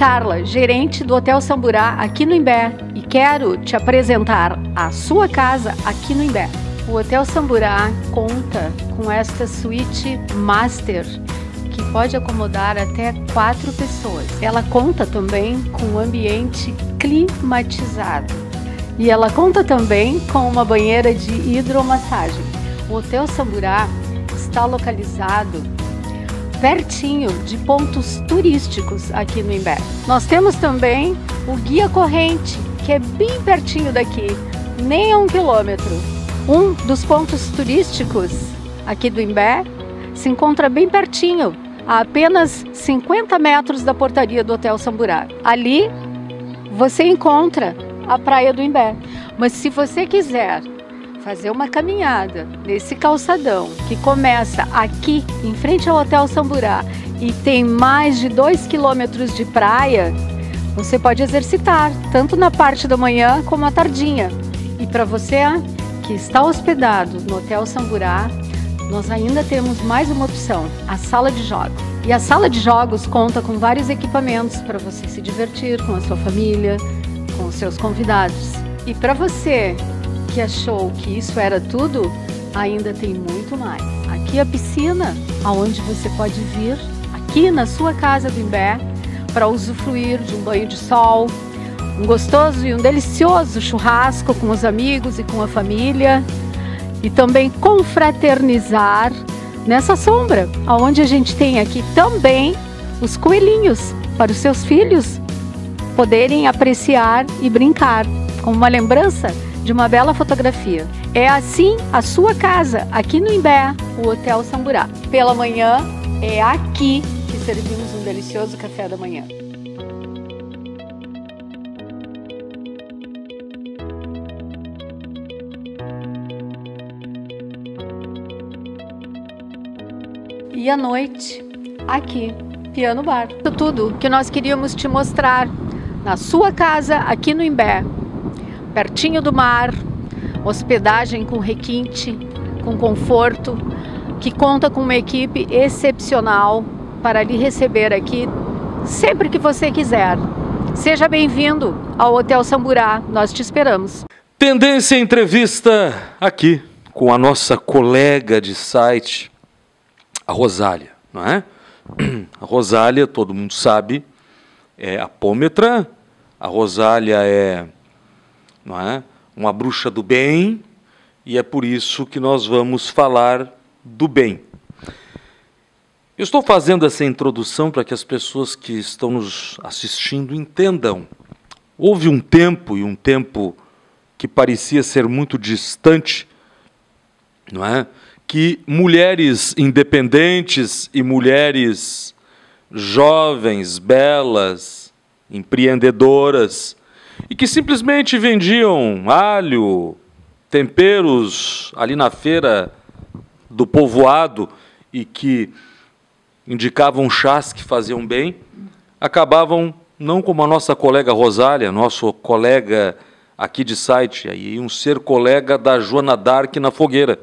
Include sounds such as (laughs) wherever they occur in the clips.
Carla, gerente do Hotel Samburá aqui no Imbé, e quero te apresentar a sua casa aqui no Imbé. O Hotel Samburá conta com esta suíte master que pode acomodar até quatro pessoas. Ela conta também com um ambiente climatizado e ela conta também com uma banheira de hidromassagem. O Hotel Samburá está localizado pertinho de pontos turísticos aqui no Imbé. Nós temos também o Guia Corrente, que é bem pertinho daqui, nem a um quilômetro. Um dos pontos turísticos aqui do Imbé se encontra bem pertinho, a apenas 50 metros da portaria do Hotel Samburá. Ali você encontra a Praia do Imbé. Mas se você quiser fazer uma caminhada nesse calçadão que começa aqui em frente ao Hotel Samburá e tem mais de 2 quilômetros de praia, você pode exercitar tanto na parte da manhã como à tardinha. E para você que está hospedado no Hotel Samburá, nós ainda temos mais uma opção, a sala de jogos. E a sala de jogos conta com vários equipamentos para você se divertir com a sua família, com os seus convidados. E para você que achou que isso era tudo, ainda tem muito mais. Aqui é a piscina, aonde você pode vir aqui na sua casa do Imbé para usufruir de um banho de sol, um gostoso e um delicioso churrasco com os amigos e com a família e também confraternizar nessa sombra, aonde a gente tem aqui também os coelhinhos para os seus filhos poderem apreciar e brincar como uma lembrança de uma bela fotografia. É assim a sua casa, aqui no Imbé, o Hotel Samburá. Pela manhã, é aqui que servimos um delicioso café da manhã. E à noite, aqui, Piano Bar. Tudo que nós queríamos te mostrar na sua casa, aqui no Imbé pertinho do mar, hospedagem com requinte, com conforto, que conta com uma equipe excepcional para lhe receber aqui sempre que você quiser. Seja bem-vindo ao Hotel Samburá, nós te esperamos. Tendência Entrevista aqui com a nossa colega de site, a Rosália, não é? A Rosália, todo mundo sabe, é apômetra, a Rosália é não é? Uma bruxa do bem, e é por isso que nós vamos falar do bem. Eu estou fazendo essa introdução para que as pessoas que estão nos assistindo entendam. Houve um tempo, e um tempo que parecia ser muito distante, não é? que mulheres independentes e mulheres jovens, belas, empreendedoras, e que simplesmente vendiam alho, temperos ali na feira do povoado e que indicavam chás que faziam bem, acabavam não como a nossa colega Rosália, nosso colega aqui de site, aí um ser colega da Joana Dark na fogueira.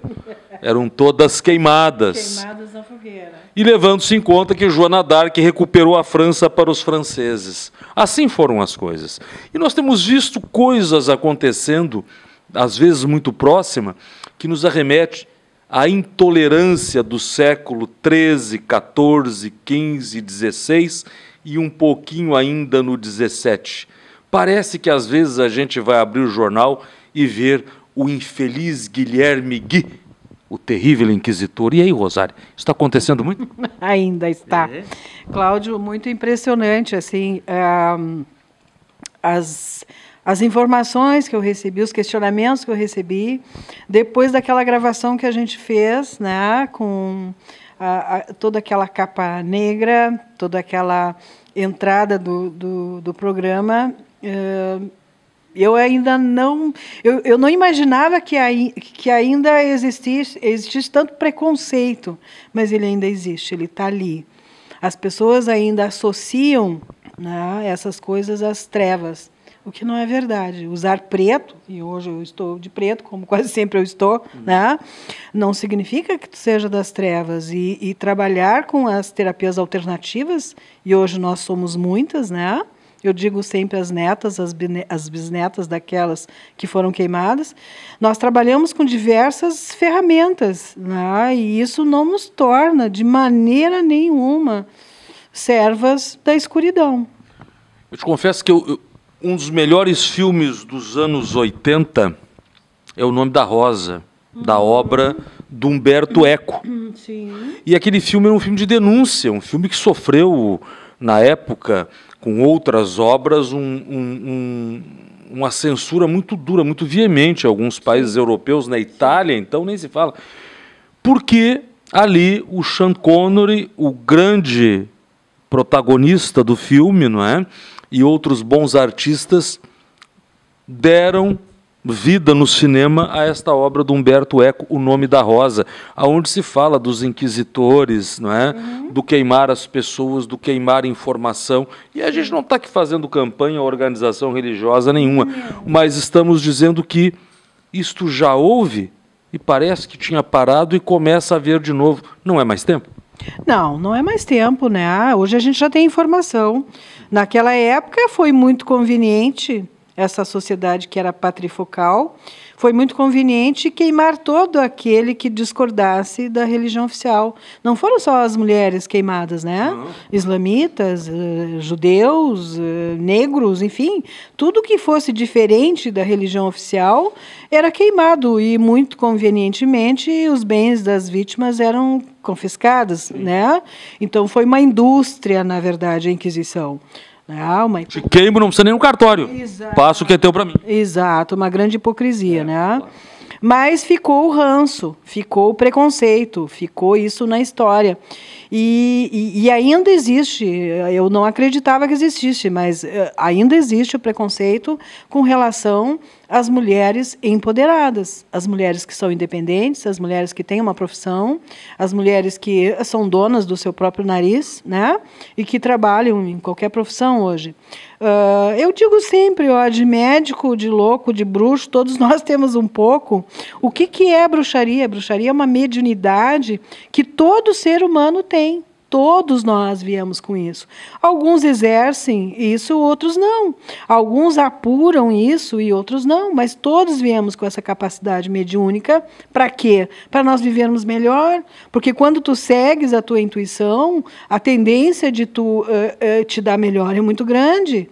Eram todas queimadas. Queimadas na fogueira. E levando-se em conta que Joana d'Arc recuperou a França para os franceses. Assim foram as coisas. E nós temos visto coisas acontecendo, às vezes muito próxima, que nos arremete à intolerância do século XIII, XIV, XV, XVI e um pouquinho ainda no XVII. Parece que às vezes a gente vai abrir o jornal e ver o infeliz Guilherme Gui o terrível inquisitor. E aí, Rosário, isso está acontecendo muito? (laughs) Ainda está. É. Cláudio, muito impressionante, assim, as, as informações que eu recebi, os questionamentos que eu recebi, depois daquela gravação que a gente fez, né, com a, a, toda aquela capa negra, toda aquela entrada do, do, do programa, uh, eu ainda não, eu, eu não imaginava que, que ainda existisse, existisse tanto preconceito, mas ele ainda existe, ele está ali. As pessoas ainda associam né, essas coisas às trevas, o que não é verdade. Usar preto, e hoje eu estou de preto, como quase sempre eu estou, né, não significa que tu seja das trevas. E, e trabalhar com as terapias alternativas, e hoje nós somos muitas, né? eu digo sempre as netas, as, as bisnetas daquelas que foram queimadas, nós trabalhamos com diversas ferramentas, né? e isso não nos torna de maneira nenhuma servas da escuridão. Eu te confesso que eu, um dos melhores filmes dos anos 80 é O Nome da Rosa, uhum. da obra do Humberto Eco. Sim. E aquele filme era um filme de denúncia, um filme que sofreu, na época, com outras obras um, um, um, uma censura muito dura, muito veemente. Alguns países europeus, na Itália, então, nem se fala. Porque ali o Sean Connery, o grande protagonista do filme, não é? E outros bons artistas deram vida no cinema a esta obra do Humberto Eco, O Nome da Rosa, aonde se fala dos inquisitores, não é? Uhum. do queimar as pessoas, do queimar informação. E a gente não está aqui fazendo campanha ou organização religiosa nenhuma, uhum. mas estamos dizendo que isto já houve e parece que tinha parado e começa a ver de novo. Não é mais tempo? Não, não é mais tempo, né? Ah, hoje a gente já tem informação. Naquela época foi muito conveniente essa sociedade que era patrifocal, foi muito conveniente queimar todo aquele que discordasse da religião oficial. Não foram só as mulheres queimadas, né? Uhum. Islamitas, eh, judeus, eh, negros, enfim, tudo que fosse diferente da religião oficial era queimado e muito convenientemente os bens das vítimas eram confiscados, Sim. né? Então foi uma indústria, na verdade, a Inquisição. Não, mas... Te queimo, não precisa nem um cartório. Exato. o que é teu para mim. Exato, uma grande hipocrisia, é, né? Claro. Mas ficou o ranço, ficou o preconceito, ficou isso na história. E, e, e, ainda existe, eu não acreditava que existisse, mas eh, ainda existe o preconceito com relação as mulheres empoderadas, as mulheres que são independentes, as mulheres que têm uma profissão, as mulheres que são donas do seu próprio nariz, né? E que trabalham em qualquer profissão hoje. Uh, eu digo sempre, ó, de médico, de louco, de bruxo, todos (laughs) nós temos um pouco. O que, que é bruxaria? Bruxaria é uma mediunidade que todo ser humano tem. Todos nós viemos com isso. Alguns exercem isso, outros não. Alguns apuram isso e outros não, mas todos viemos com essa capacidade mediúnica. Para quê? Para nós vivermos melhor. Porque quando tu segues a tua intuição, a tendência de tu uh, uh, te dar melhor é muito grande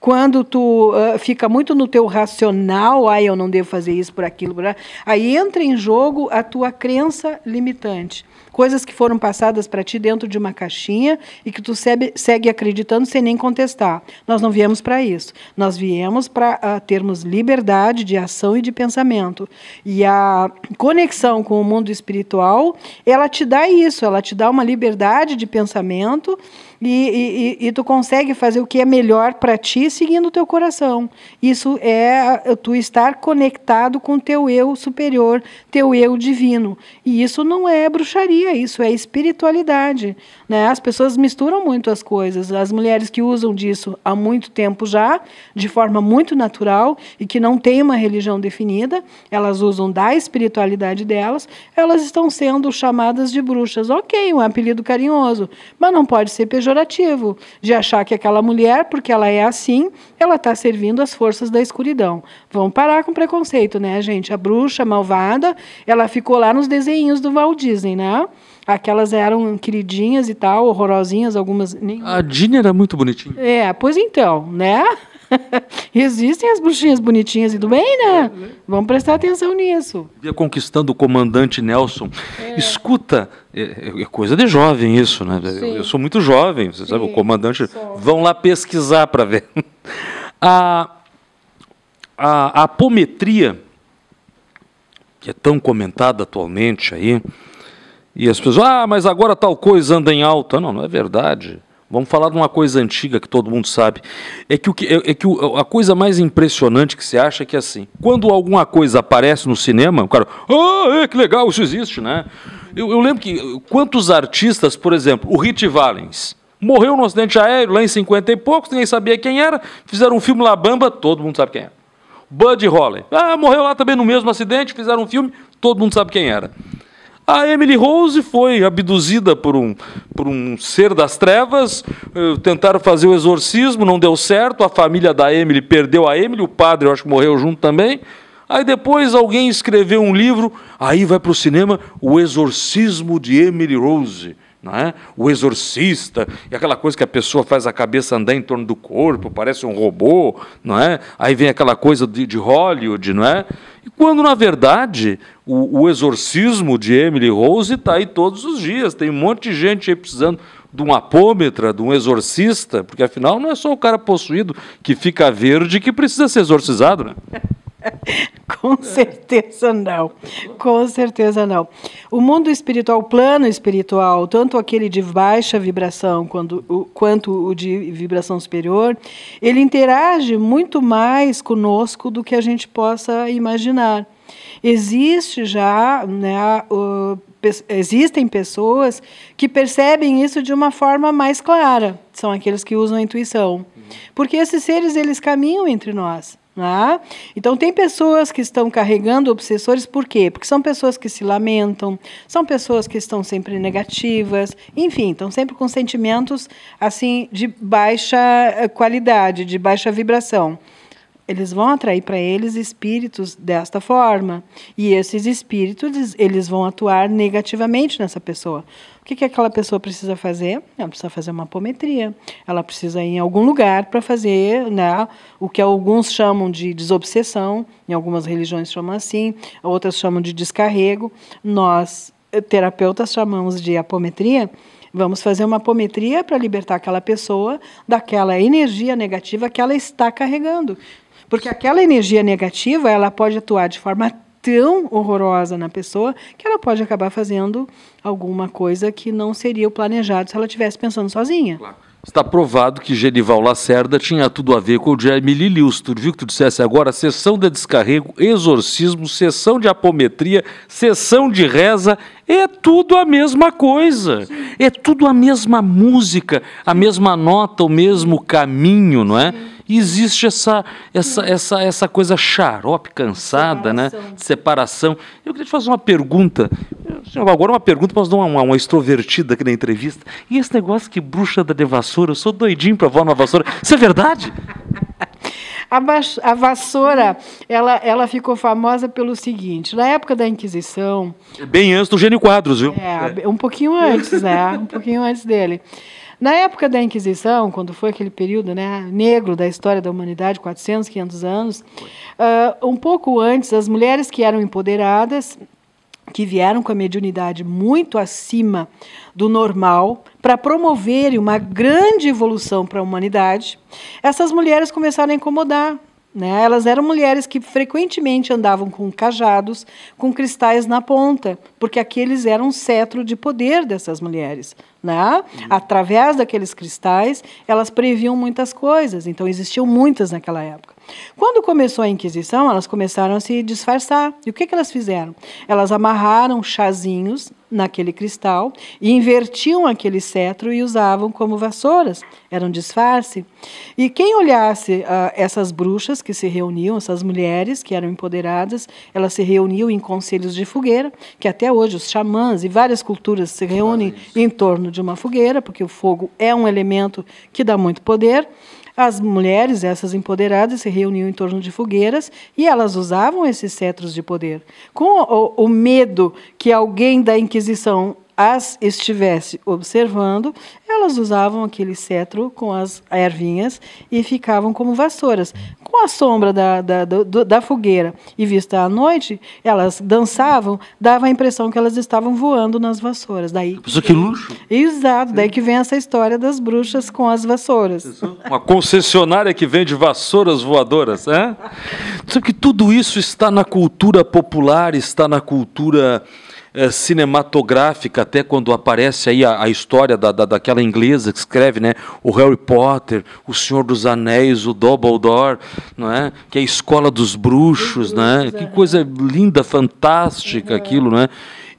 quando tu uh, fica muito no teu racional, ai, ah, eu não devo fazer isso por aquilo, por aí entra em jogo a tua crença limitante coisas que foram passadas para ti dentro de uma caixinha e que tu segue, acreditando sem nem contestar. Nós não viemos para isso. Nós viemos para uh, ah, termos liberdade de ação e de pensamento. E a conexão com o mundo espiritual, ela te dá isso, ela te dá uma liberdade de pensamento e, e, e tu consegue fazer o que é melhor para ti seguindo o teu coração. Isso é tu estar conectado com teu eu superior, teu eu divino. E isso não é bruxaria, isso é espiritualidade. Né? As pessoas misturam muito as coisas. As mulheres que usam disso há muito tempo já, de forma muito natural e que não tem uma religião definida, elas usam da espiritualidade delas, elas estão sendo chamadas de bruxas. Ok, um apelido carinhoso, mas não pode ser pejorativo pejorativo, de achar que aquela mulher, porque ela é assim, ela está servindo as forças da escuridão. Vamos parar com preconceito, né, gente? A bruxa malvada, ela ficou lá nos desenhos do Walt Disney, né? Aquelas eram queridinhas e tal, horrorosinhas, algumas. A Dina era muito bonitinha. É, pois então, né? (laughs) Existem as bruxinhas bonitinhas e do bem, né? Vamos prestar atenção nisso. Via conquistando o comandante Nelson. É. Escuta, é, é, é coisa de jovem isso, né? Eu, eu, sou muito jovem, você Sim, sabe, o comandante. Sou. Vão lá pesquisar para ver. (laughs) A, a, a apometria, que é tão comentada atualmente aí, e as pessoas, ah, mas agora tal coisa anda em alta. Não, não é verdade. Vamos falar de uma coisa antiga que todo mundo sabe. É que, o que, é, é que o, a coisa mais impressionante que se acha é que assim, quando alguma coisa aparece no cinema, o cara, ah, é, que legal, isso existe, né? Eu, eu, lembro que quantos artistas, por exemplo, o Rit Valens, morreu num acidente aéreo lá em 50 e poucos, ninguém sabia quem era, fizeram um filme La Bamba, todo mundo sabe quem é. Bud Holly, ah, morreu lá também no mesmo acidente, fizeram um filme, todo mundo sabe quem era. A Emily Rose foi abduzida por um, por um ser das trevas, eh, tentaram fazer o exorcismo, não deu certo, a família da Emily perdeu a Emily, o padre, eu acho que morreu junto também. Aí depois alguém escreveu um livro, aí vai para o cinema, O Exorcismo de Emily Rose não é? o exorcista, e aquela coisa que a pessoa faz a cabeça andar em torno do corpo, parece um robô, não é? Aí vem aquela coisa de, de Hollywood, não é? E quando, na verdade, o, o exorcismo de Emily Rose está aí todos os dias, tem um monte de gente aí precisando de um apômetra, de um exorcista, porque afinal não é só o cara possuído que fica verde que precisa ser exorcizado, né? (laughs) (laughs) Com certeza não. Com certeza não. O mundo espiritual, o plano espiritual, tanto aquele de baixa vibração quanto o, quanto o de vibração superior, ele interage muito mais conosco do que a gente possa imaginar. Existe já, né, o, existem pessoas que percebem isso de uma forma mais clara. São aqueles que usam a intuição. Uhum. Porque esses seres, eles caminham entre nós. Né? Então, tem pessoas que estão carregando obsessores, por quê? Porque são pessoas que se lamentam, são pessoas que estão sempre negativas, enfim, estão sempre com sentimentos assim de baixa eh, qualidade, de baixa vibração eles vão atrair para eles espíritos desta forma. E esses espíritos, eles vão atuar negativamente nessa pessoa. O que, que aquela pessoa precisa fazer? Ela precisa fazer uma apometria. Ela precisa ir em algum lugar para fazer né, o que alguns chamam de desobsessão, em algumas religiões chamam assim, outras chamam de descarrego. Nós, eh, terapeutas, chamamos de apometria. Vamos fazer uma apometria para libertar aquela pessoa daquela energia negativa que ela está carregando. Porque aquela energia negativa, ela pode atuar de forma tão horrorosa na pessoa que ela pode acabar fazendo alguma coisa que não seria o planejado se ela estivesse pensando sozinha. Claro. Está provado que Genival Lacerda tinha tudo a ver com o Jamie Lewis. Tu viu que tu dissesse agora? Sessão de descarrego, exorcismo, sessão de apometria, sessão de reza, é tudo a mesma coisa. Sim. É tudo a mesma música, a mesma nota, o mesmo caminho, não é? Sim. E existe essa, essa, essa, essa coisa xarope, cansada, né? separação. né? De separação. Eu queria te fazer uma pergunta. Agora uma pergunta, para dar uma, uma extrovertida aqui na entrevista. E esse negócio que bruxa da vassoura eu sou doidinho para voar na vassoura. Isso é verdade? (laughs) A, vassoura, ela, ela ficou famosa pelo seguinte: na época da Inquisição. Bem antes do Gênio Quadros, viu? É, um pouquinho antes, né? Um pouquinho antes dele. Na época da Inquisição, quando foi aquele período né, negro da história da humanidade, 400, 500 anos, uh, um pouco antes, as mulheres que eram empoderadas, que vieram com a mediunidade muito acima do normal, para promoverem uma grande evolução para a humanidade, essas mulheres começaram a incomodar né? Elas eram mulheres que frequentemente andavam com cajados, com cristais na ponta, porque aqueles eram um cetro de poder dessas mulheres. Né? Uhum. Através daqueles cristais, elas previam muitas coisas, então existiam muitas naquela época. Quando começou a Inquisição, elas começaram a se disfarçar. E o que, que elas fizeram? Elas amarraram chazinhos naquele cristal e invertiam aquele cetro e usavam como vassouras, era um disfarce. E quem olhasse ah, essas bruxas que se reuniam, essas mulheres que eram empoderadas, elas se reuniam em conselhos de fogueira, que até hoje os xamãs e várias culturas se reúnem em torno de uma fogueira, porque o fogo é um elemento que dá muito poder. As mulheres, essas empoderadas, se reuniam em torno de fogueiras e elas usavam esses cetros de poder. Com o, o medo que alguém da Inquisição as estivesse observando, elas usavam aquele cetro com as ervinhas e ficavam como vassouras, com a sombra da, da, da, da fogueira. E vista à noite, elas dançavam, dava a impressão que elas estavam voando nas vassouras. Daí Isso que luxo! Exato, daí que vem essa história das bruxas com as vassouras. Uma concessionária que vende vassouras voadoras, né? Sabe que tudo isso está na cultura popular, está na cultura eh, cinematográfica, até quando aparece aí a, a história da, da, daquela inglesa que escreve, né? O Harry Potter, o Senhor dos Anéis, o Dumbledore, não é? Que é a escola dos bruxos, né? Que coisa é. linda, fantástica uhum. aquilo, né?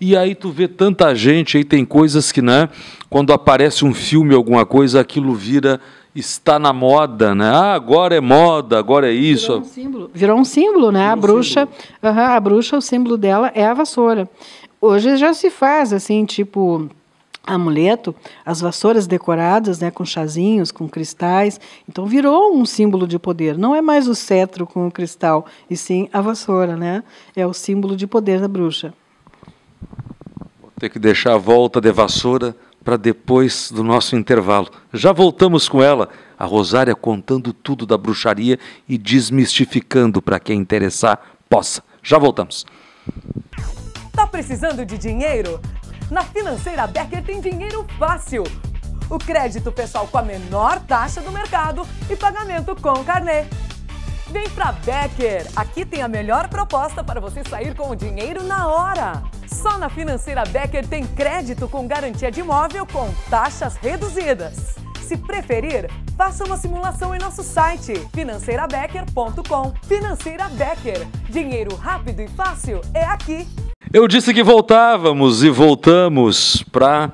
E aí tu vê tanta gente, aí tem coisas que, né? Quando aparece um filme, alguma coisa, aquilo vira está na moda, né? Ah, agora é moda, agora é isso. Virou um símbolo, Virou um símbolo né? Virou a bruxa, uh -huh, a bruxa, o símbolo dela é a vassoura hoje já se faz assim, tipo amuleto, as vassouras decoradas, né, com chazinhos, com cristais. Então virou um símbolo de poder. Não é mais o cetro com o cristal, e sim a vassoura, né? É o símbolo de poder da bruxa. Vou ter que deixar a volta de vassoura para depois do nosso intervalo. Já voltamos com ela, a Rosária contando tudo da bruxaria e desmistificando para quem interessar possa. Já voltamos. Tá precisando de dinheiro? Na Financeira Becker tem dinheiro fácil. O crédito pessoal com a menor taxa do mercado e pagamento com carnê. Vem pra Becker! Aqui tem a melhor proposta para você sair com o dinheiro na hora. Só na Financeira Becker tem crédito com garantia de imóvel com taxas reduzidas. Se preferir, faça uma simulação em nosso site financeirabecker.com. Financeira Becker. Dinheiro rápido e fácil é aqui. Eu disse que voltávamos e voltamos para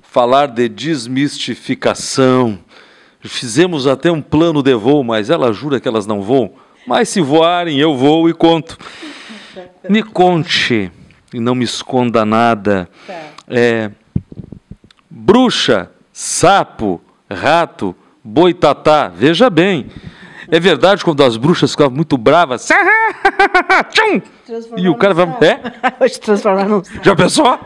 falar de desmistificação. Fizemos até um plano de voo, mas ela jura que elas não voam. Mas se voarem, eu vou e conto. Me conte e não me esconda nada. Tá. É, bruxa, sapo, rato, boitatá, veja bem. É verdade quando as bruxas ficavam muito bravas. (laughs) E o cara vai. É? (laughs) Se transformar num Já pensou? (laughs)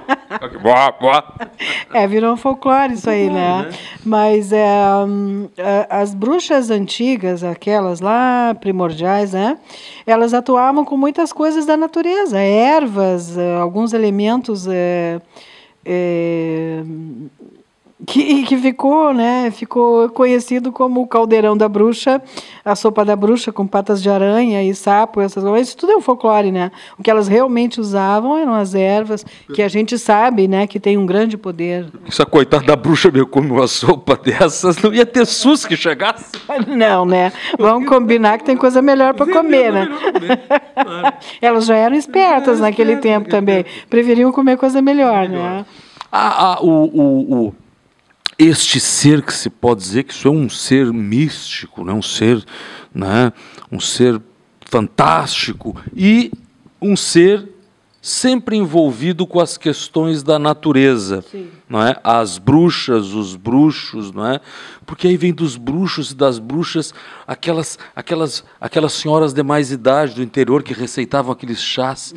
é, virou um folclore isso aí, né? né? Mas é, hum, as bruxas antigas, aquelas lá primordiais, né? Elas atuavam com muitas coisas da natureza, ervas, eh, alguns elementos. É, é, que, que ficou, né? Ficou conhecido como o caldeirão da bruxa, a sopa da bruxa com patas de aranha e sapo, essas coisas. Isso tudo é um folclore, né? O que elas realmente usavam eram as ervas, que a gente sabe, né, que tem um grande poder. Essa coitada da bruxa meio come uma sopa (laughs) dessas, não ia ter SUS que chegasse. (laughs) Não, né? Vamos combinar que tem coisa melhor para comer, né? (laughs) Elas já eram espertas é, naquele é, tempo é, também. Preferiam comer coisa melhor, melhor. né? Ah, ah o, o, o este ser que se pode dizer que isso é um ser místico, né? um ser, né? um ser fantástico e um ser sempre envolvido com as questões da natureza, Sim. não é? As bruxas, os bruxos, não é? Porque aí vem dos bruxos e das bruxas aquelas aquelas aquelas senhoras de mais idade do interior que receitavam aqueles chás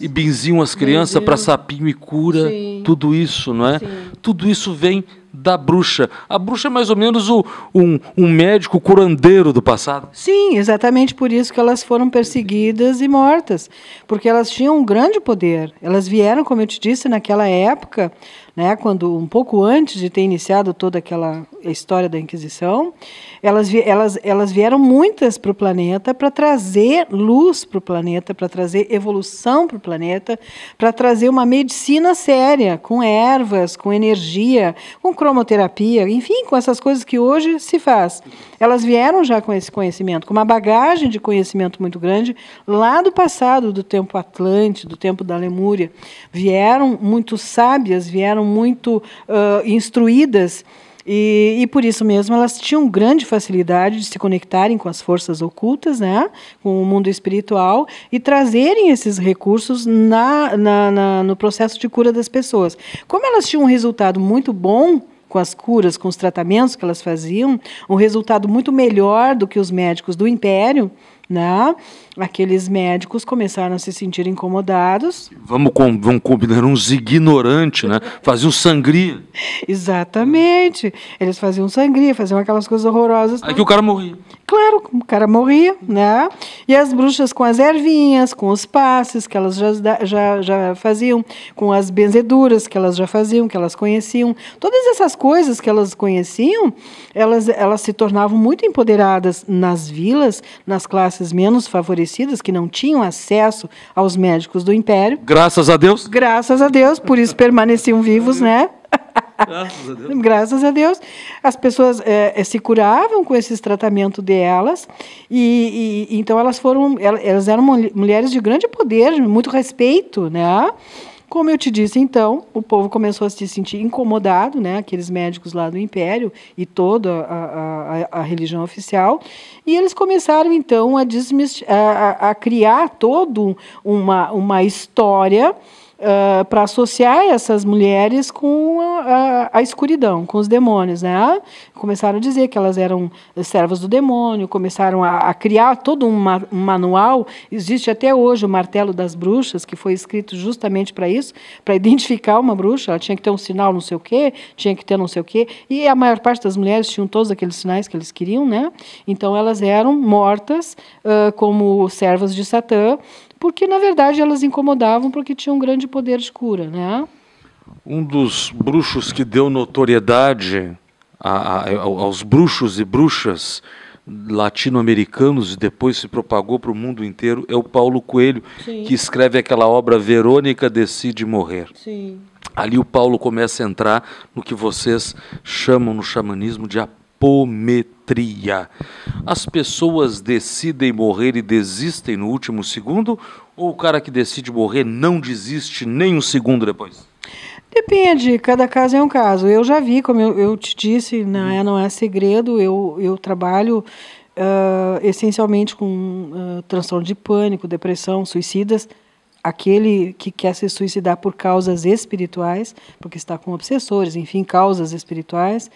e benziam as crianças para sapinho e cura, Sim. tudo isso, não é? Sim. Tudo isso vem da bruxa. A bruxa é mais ou menos o, um, um médico curandeiro do passado. Sim, exatamente por isso que elas foram perseguidas e mortas, porque elas tinham um grande poder. Elas vieram, como eu te disse, naquela época, né, quando um pouco antes de ter iniciado toda aquela história da Inquisição, elas, elas, elas vieram muitas para o planeta para trazer luz para o planeta, para trazer evolução para o planeta, para trazer uma medicina séria, com ervas, com energia, com cromoterapia, enfim, com essas coisas que hoje se faz. Elas vieram já com esse conhecimento, com uma bagagem de conhecimento muito grande lá do passado, do tempo Atlante, do tempo da Lemúria. Vieram muito sábias, vieram muito uh, instruídas e, e por isso mesmo elas tinham grande facilidade de se conectarem com as forças ocultas, né, com o mundo espiritual e trazerem esses recursos na, na, na no processo de cura das pessoas. Como elas tinham um resultado muito bom com as curas, com os tratamentos que elas faziam, um resultado muito melhor do que os médicos do império, né? Aqueles médicos começaram a se sentir incomodados. Vamos, com, vamos combinar uns ignorantes, né? Faziam sangria. Exatamente. Eles faziam sangria, faziam aquelas coisas horrorosas. Aí que o cara morria. Claro, o cara morria, né? E as bruxas com as ervinhas, com os passes que elas já, já, já faziam, com as benzeduras que elas já faziam, que elas conheciam. Todas essas coisas que elas conheciam, elas, elas se tornavam muito empoderadas nas vilas, nas classes menos favorecidas que não tinham acesso aos médicos do império. Graças a Deus. Graças a Deus, por isso permaneciam vivos, né? Graças a Deus. Graças a Deus. As pessoas é, se curavam com esses tratamento delas, e, e então elas foram, elas eram mulheres de grande poder, muito respeito, né? Como eu te disse, então, o povo começou a se sentir incomodado, né? Aqueles médicos lá do Império e toda a, a, a religião oficial, e eles começaram então a, a, a criar todo uma, uma história uh, ah, para associar essas mulheres com a, a, a, escuridão, com os demônios. Né? Começaram a dizer que elas eram servas do demônio, começaram a, a criar todo um, ma um, manual. Existe até hoje o Martelo das Bruxas, que foi escrito justamente para isso, para identificar uma bruxa. Ela tinha que ter um sinal não sei o quê, tinha que ter não sei o quê. E a maior parte das mulheres tinham todos aqueles sinais que eles queriam. Né? Então, elas eram mortas uh, como servas de Satã porque na verdade elas incomodavam porque tinham um grande poder de cura, né? Um dos bruxos que deu notoriedade a, a, aos bruxos e bruxas latino-americanos e depois se propagou para o mundo inteiro é o Paulo Coelho, Sim. que escreve aquela obra Verônica Decide Morrer. Sim. Ali o Paulo começa a entrar no que vocês chamam no xamanismo de a hipometria. As pessoas decidem morrer e desistem no último segundo, ou o cara que decide morrer não desiste nem um segundo depois? Depende, cada caso é um caso. Eu já vi, como eu, eu te disse, não é, uhum. não é segredo, eu, eu trabalho uh, essencialmente com uh, transtorno de pânico, depressão, suicidas, aquele que quer se suicidar por causas espirituais, porque está com obsessores, enfim, causas espirituais.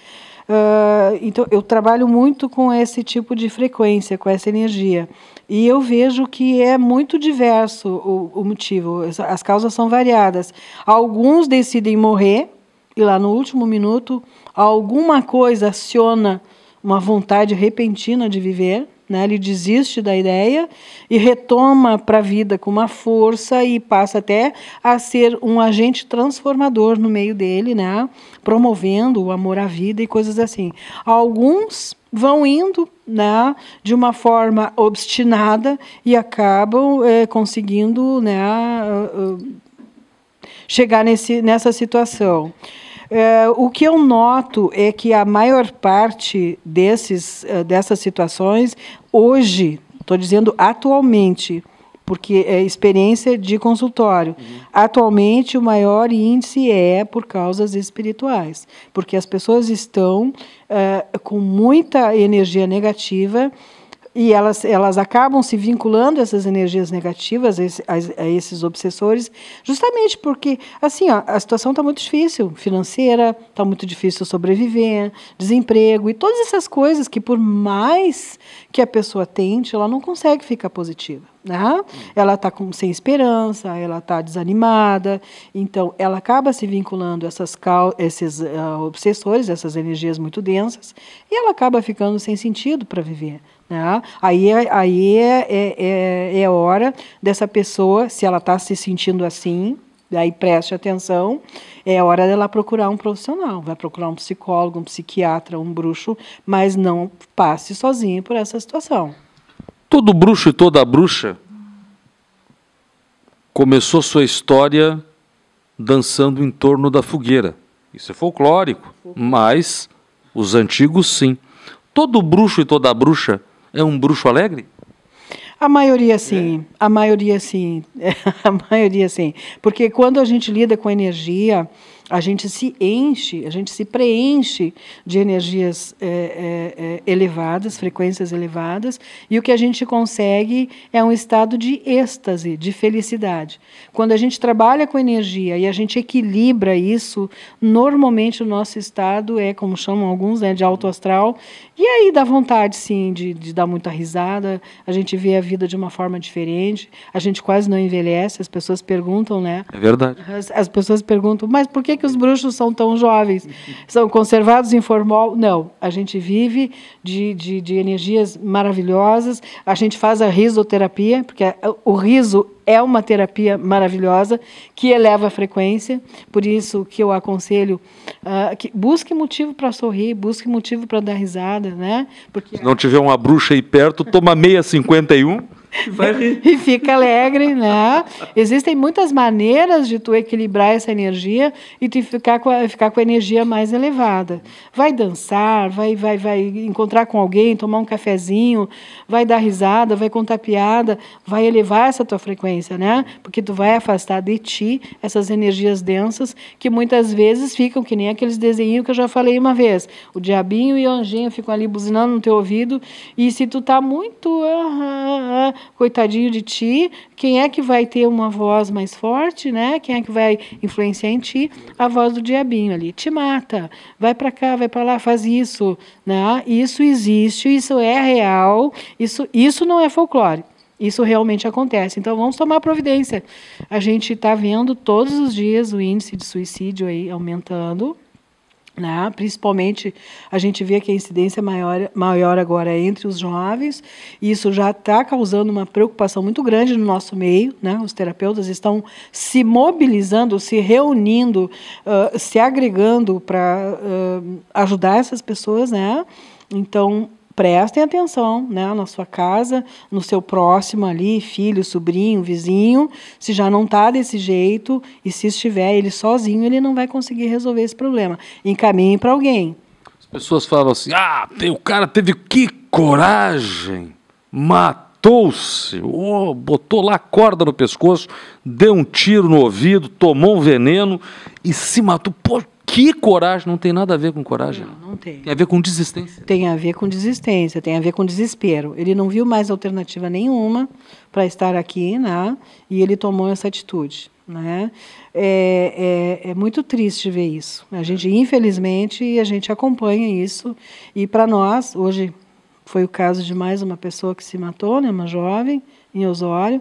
Uh, então, eu trabalho muito com esse tipo de frequência, com essa energia. E eu vejo que é muito diverso o, o motivo, as causas são variadas. Alguns decidem morrer, e lá no último minuto, alguma coisa aciona uma vontade repentina de viver né? Ele desiste da ideia e retoma para a vida com uma força e passa até a ser um agente transformador no meio dele, né? Promovendo o amor à vida e coisas assim. Alguns vão indo né, de uma forma obstinada e acabam é, conseguindo né, ah, ah, chegar nesse, nessa situação. É, o que eu noto é que a maior parte desses, eh, dessas situações, hoje, estou dizendo atualmente, porque é experiência de consultório. Uhum. Atualmente, o maior índice é por causas espirituais, porque as pessoas estão eh, com muita energia negativa e elas, elas acabam se vinculando essas energias negativas a, a, a esses obsessores, justamente porque assim ó, a situação está muito difícil financeira, está muito difícil sobreviver, desemprego e todas essas coisas que, por mais que a pessoa tente, ela não consegue ficar positiva. Né? Ela está sem esperança, ela está desanimada, então ela acaba se vinculando a essas esses uh, obsessores, essas energias muito densas, e ela acaba ficando sem sentido para viver. Né? Aí, é, aí é, é, é, é hora dessa pessoa, se ela está se sentindo assim, aí preste atenção, é hora dela procurar um profissional, vai procurar um psicólogo, um psiquiatra, um bruxo, mas não passe sozinho por essa situação. Todo bruxo e toda bruxa começou sua história dançando em torno da fogueira. Isso é folclórico, mas os antigos sim. Todo bruxo e toda bruxa é um bruxo alegre? A maioria sim, a maioria sim, (laughs) a maioria sim. Porque quando a gente lida com energia, a gente se enche, a gente se preenche de energias é, é, é, elevadas, frequências elevadas, e o que a gente consegue é um estado de êxtase, de felicidade. Quando a gente trabalha com energia e a gente equilibra isso, normalmente o nosso estado é, como chamam alguns, né, de alto astral, e aí dá vontade, sim, de, de dar muita risada, a gente vê a vida de uma forma diferente, a gente quase não envelhece, as pessoas perguntam, né? É verdade. As, as pessoas perguntam, mas por que que, que os bruxos são tão jovens? São conservados em formol? Não. A gente vive de, de, de energias maravilhosas, a gente faz a risoterapia, porque a, o riso é uma terapia maravilhosa que eleva a frequência, por isso que eu aconselho uh, que busque motivo para sorrir, busque motivo para dar risada, né? Porque se não tiver uma bruxa aí perto, toma meia 51. (laughs) e fica alegre, né? Existem muitas maneiras de tu equilibrar essa energia e tu ficar com a, ficar com a energia mais elevada. Vai dançar, vai, vai, vai encontrar com alguém, tomar um cafezinho, vai dar risada, vai contar piada, vai elevar essa tua frequência, né? Porque tu vai afastar de ti essas energias densas que muitas vezes ficam que nem aqueles desenhos que eu já falei uma vez. O diabinho e o anjinho ficam ali buzinando no teu ouvido e se tu tá muito... Uh, uh, coitadinho de ti, quem é que vai ter uma voz mais forte, né? Quem é que vai influenciar em ti? A voz do diabinho ali, te mata, vai para cá, vai para lá, faz isso, né? Isso existe, isso é real, isso isso não é folclore. Isso realmente acontece. Então vamos tomar providência. A gente está vendo todos os dias o índice de suicídio aí aumentando. Né? Principalmente, a gente vê que a incidência é maior, maior agora é entre os jovens, e isso já está causando uma preocupação muito grande no nosso meio. Né? Os terapeutas estão se mobilizando, se reunindo, uh, se agregando para uh, ajudar essas pessoas. Né? Então, prestem atenção né, na sua casa, no seu próximo ali, filho, sobrinho, vizinho, se já não está desse jeito e se estiver ele sozinho, ele não vai conseguir resolver esse problema. Encaminhe para alguém. As pessoas falam assim: ah, o cara teve que coragem, matou-se, oh, botou lá a corda no pescoço, deu um tiro no ouvido, tomou um veneno e se matou. Pô, que coragem não tem nada a ver com coragem. Não, não tem. Tem a ver com desistência. Tem a ver com desistência, tem a ver com desespero. Ele não viu mais alternativa nenhuma para estar aqui, né? E ele tomou essa atitude. Né? É, é, é, muito triste ver isso. A é. gente, infelizmente, a gente acompanha isso. E para nós, hoje foi o caso de mais uma pessoa que se matou, né? uma jovem, em Osório.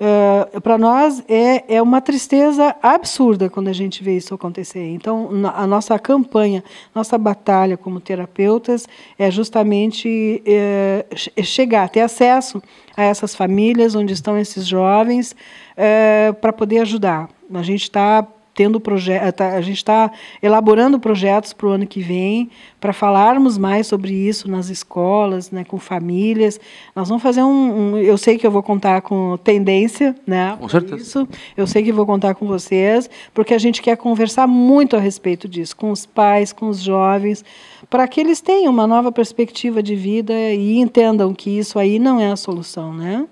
É, para nós é, é uma tristeza absurda quando a gente vê isso acontecer. Então, a nossa campanha, nossa batalha como terapeutas é justamente é, é, chegar, ter acesso a essas famílias onde estão esses jovens é, para poder ajudar. A gente está tendo projeto, eh, tá, a gente está elaborando projetos para o ano que vem para falarmos mais sobre isso nas escolas, né, com famílias. Nós vamos fazer um, um eu sei que eu vou contar com tendência, né? Com certeza. Isso. Eu sei que vou contar com vocês, porque a gente quer conversar muito a respeito disso com os pais, com os jovens, para que eles tenham uma nova perspectiva de vida e entendam que isso aí não é a solução, né?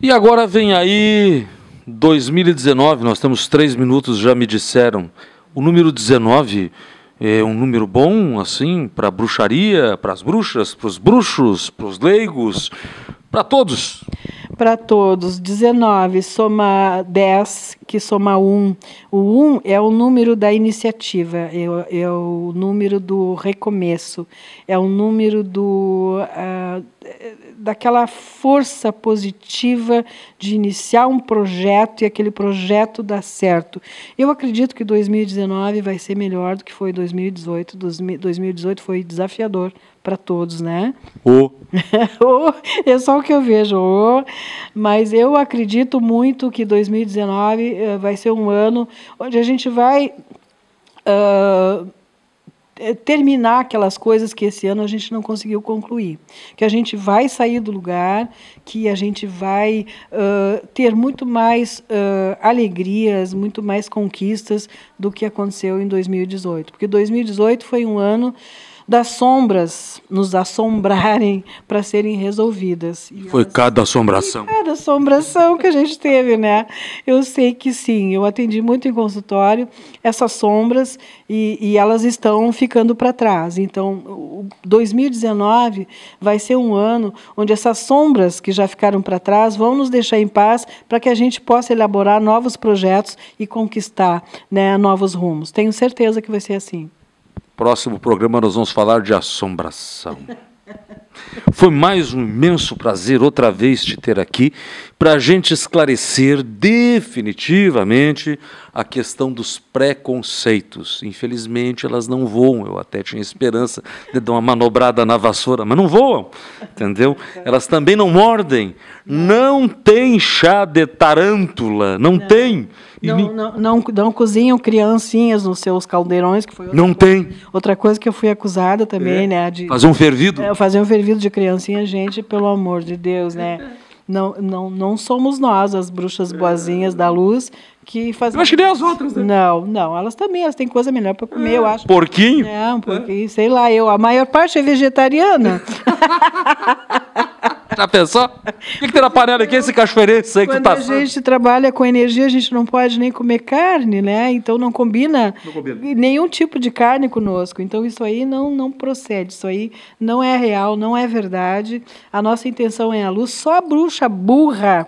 E agora vem aí 2019, nós temos três minutos, já me disseram. O número 19 é um número bom, assim, para bruxaria, para as bruxas, para os bruxos, para os leigos, para todos para todos. 19, soma 10, que soma 1. O 1 é o número da iniciativa, é, é o número do recomeço, é o número do, uh, daquela força positiva de iniciar um projeto e aquele projeto dar certo. Eu acredito que 2019 vai ser melhor do que foi 2018. 2018 foi desafiador para todos, né? O. (laughs) É só o que eu vejo. Mas eu acredito muito que 2019 eh, vai ser um ano onde a gente vai. Uh, terminar aquelas coisas que esse ano a gente não conseguiu concluir, que a gente vai sair do lugar, que a gente vai uh, ter muito mais uh, alegrias, muito mais conquistas do que aconteceu em 2018, porque 2018 foi um ano das sombras nos assombrarem (laughs) para serem resolvidas. E foi elas... cada assombração. cada assombração que a gente teve, né? Eu sei que sim, eu atendi muito em consultório essas sombras e, e elas estão ficando para trás. Então, 2019 vai ser um ano onde essas sombras que já ficaram para trás vão nos deixar em paz para que a gente possa elaborar novos projetos e conquistar né, novos rumos. Tenho certeza que vai ser assim. Próximo programa nós vamos falar de assombração. (laughs) Foi mais um imenso prazer outra vez te ter aqui para a gente esclarecer definitivamente a questão dos preconceitos. Infelizmente, elas não voam. Eu até tinha esperança de dar uma manobrada na vassoura, mas não voam, entendeu? Elas também não mordem. Não tem chá de tarântula, não, não. tem. Não, não, não, não, cozinham criancinhas nos seus caldeirões, que foi outra não coisa, tem. outra coisa que eu fui acusada também, é. né? De, fazer um fervido. É, fazer um fervido servido de criancinha, gente, pelo amor de Deus, né? Não, não, não somos nós, as bruxas boazinhas da luz, que fazem. Mas acho que nem as outras, né? Não, não. Elas também, elas têm coisa melhor para comer, eu é. acho. Porquinho? Não, porquinho, sei lá, eu. A maior parte é vegetariana. (laughs) Já pensou? O que, que tem na panela aqui, esse cachoeirense aí que Quando tá... a gente trabalha com energia, a gente não pode nem comer carne, né? Então não combina, não combina, nenhum tipo de carne conosco. Então isso aí não, não procede, isso aí não é real, não é verdade. A nossa intenção é a luz. Só a bruxa burra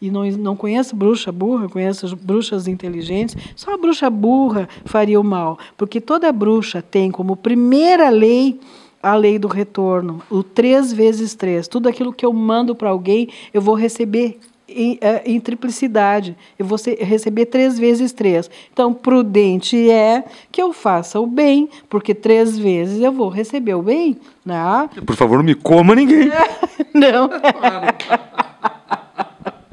e não, não conheço bruxa burra, conheço bruxas inteligentes, só a bruxa burra faria o mal, porque toda bruxa tem como primeira lei a lei do retorno, o três vezes três. Tudo aquilo que eu mando para alguém, eu vou receber em, é, em, triplicidade. Eu vou receber três vezes três. Então, prudente é que eu faça o bem, porque três vezes eu vou receber o bem. Né? Por favor, não me coma ninguém. (laughs) não.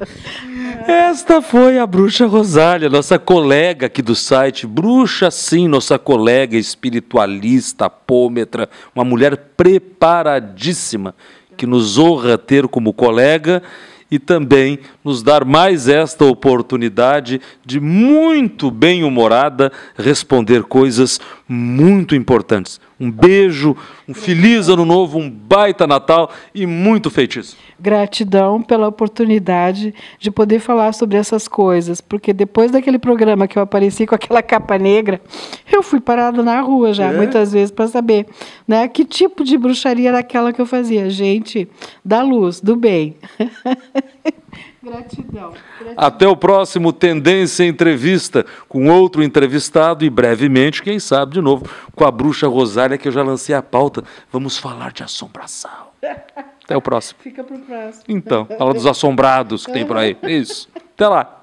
(laughs) Esta foi a Bruxa Rosália, nossa colega aqui do site. Bruxa, sim, nossa colega espiritualista, apômetra, uma mulher preparadíssima, que nos honra ter como colega e também nos dar mais esta oportunidade de muito bem-humorada responder coisas muito importantes. Um beijo, um feliz ano novo, um baita Natal e muito feitiço. Gratidão pela oportunidade de poder falar sobre essas coisas, porque depois daquele programa que eu apareci com aquela capa negra, eu fui parada na rua já é? muitas vezes para saber, né, que tipo de bruxaria era aquela que eu fazia, gente da luz, do bem. (laughs) Gratidão. Gratidão. Até o próximo Tendência Entrevista com outro entrevistado e brevemente, quem sabe, de novo, com a bruxa Rosália, que eu já lancei a pauta. Vamos falar de assombração. Até o próximo. Fica para o próximo. Então, fala dos assombrados que tem por aí. (laughs) Isso. Até lá.